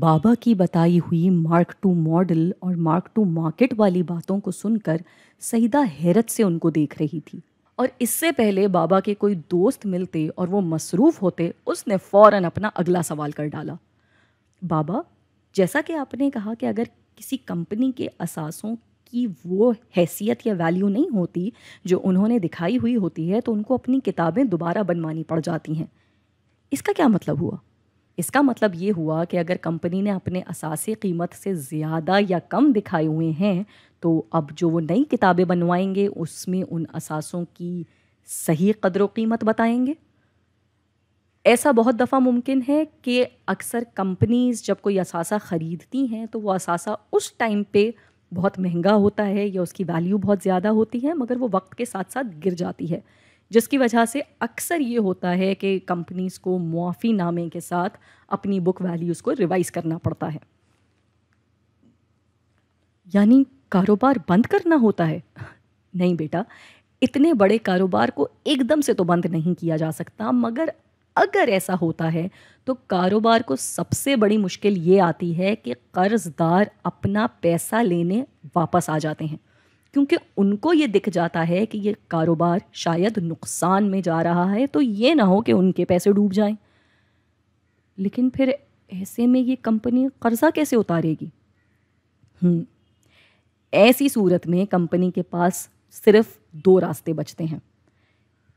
बाबा की बताई हुई मार्क टू मॉडल और मार्क टू मार्केट वाली बातों को सुनकर सईदा हैरत से उनको देख रही थी और इससे पहले बाबा के कोई दोस्त मिलते और वो मसरूफ़ होते उसने फ़ौरन अपना अगला सवाल कर डाला बाबा जैसा कि आपने कहा कि अगर किसी कंपनी के असासों की वो हैसियत या वैल्यू नहीं होती जो उन्होंने दिखाई हुई होती है तो उनको अपनी किताबें दोबारा बनवानी पड़ जाती हैं इसका क्या मतलब हुआ इसका मतलब ये हुआ कि अगर कंपनी ने अपने असासी कीमत से ज़्यादा या कम दिखाए हुए हैं तो अब जो वो नई किताबें बनवाएंगे उसमें उन असासों की सही कदर कीमत बताएंगे ऐसा बहुत दफ़ा मुमकिन है कि अक्सर कंपनीज जब कोई असासा ख़रीदती हैं तो वो असासा उस टाइम पे बहुत महंगा होता है या उसकी वैल्यू बहुत ज़्यादा होती है मगर वो वक्त के साथ साथ गिर जाती है जिसकी वजह से अक्सर ये होता है कि कंपनीज़ को मुआफ़ी नामे के साथ अपनी बुक वैल्यूज़ को रिवाइज़ करना पड़ता है यानी कारोबार बंद करना होता है नहीं बेटा इतने बड़े कारोबार को एकदम से तो बंद नहीं किया जा सकता मगर अगर ऐसा होता है तो कारोबार को सबसे बड़ी मुश्किल ये आती है कि कर्ज़दार अपना पैसा लेने वापस आ जाते हैं क्योंकि उनको ये दिख जाता है कि ये कारोबार शायद नुकसान में जा रहा है तो ये ना हो कि उनके पैसे डूब जाएं लेकिन फिर ऐसे में ये कंपनी कर्ज़ा कैसे उतारेगी हम्म, ऐसी सूरत में कंपनी के पास सिर्फ दो रास्ते बचते हैं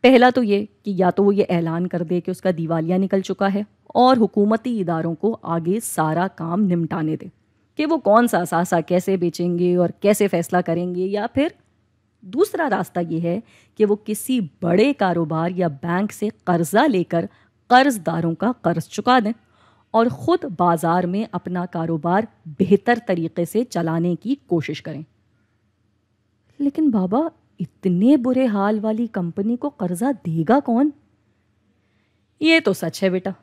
पहला तो ये कि या तो वो ये ऐलान कर दे कि उसका दिवालिया निकल चुका है और हुकूमती इदारों को आगे सारा काम निमटाने दे कि वो कौन सा सासा कैसे बेचेंगे और कैसे फैसला करेंगे या फिर दूसरा रास्ता ये है कि वो किसी बड़े कारोबार या बैंक से कर्ज़ा लेकर कर्ज़दारों का कर्ज़ चुका दें और ख़ुद बाज़ार में अपना कारोबार बेहतर तरीके से चलाने की कोशिश करें लेकिन बाबा इतने बुरे हाल वाली कंपनी को कर्ज़ा देगा कौन ये तो सच है बेटा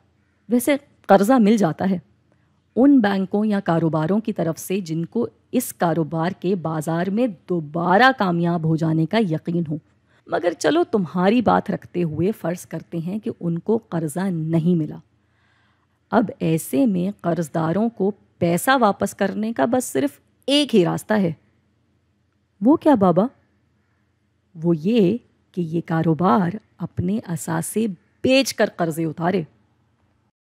वैसे कर्ज़ा मिल जाता है उन बैंकों या कारोबारों की तरफ से जिनको इस कारोबार के बाज़ार में दोबारा कामयाब हो जाने का यकीन हो मगर चलो तुम्हारी बात रखते हुए फ़र्ज़ करते हैं कि उनको कर्ज़ा नहीं मिला अब ऐसे में कर्ज़दारों को पैसा वापस करने का बस सिर्फ एक ही रास्ता है वो क्या बाबा वो ये कि ये कारोबार अपने असासे बेच कर कर्ज़े उतारे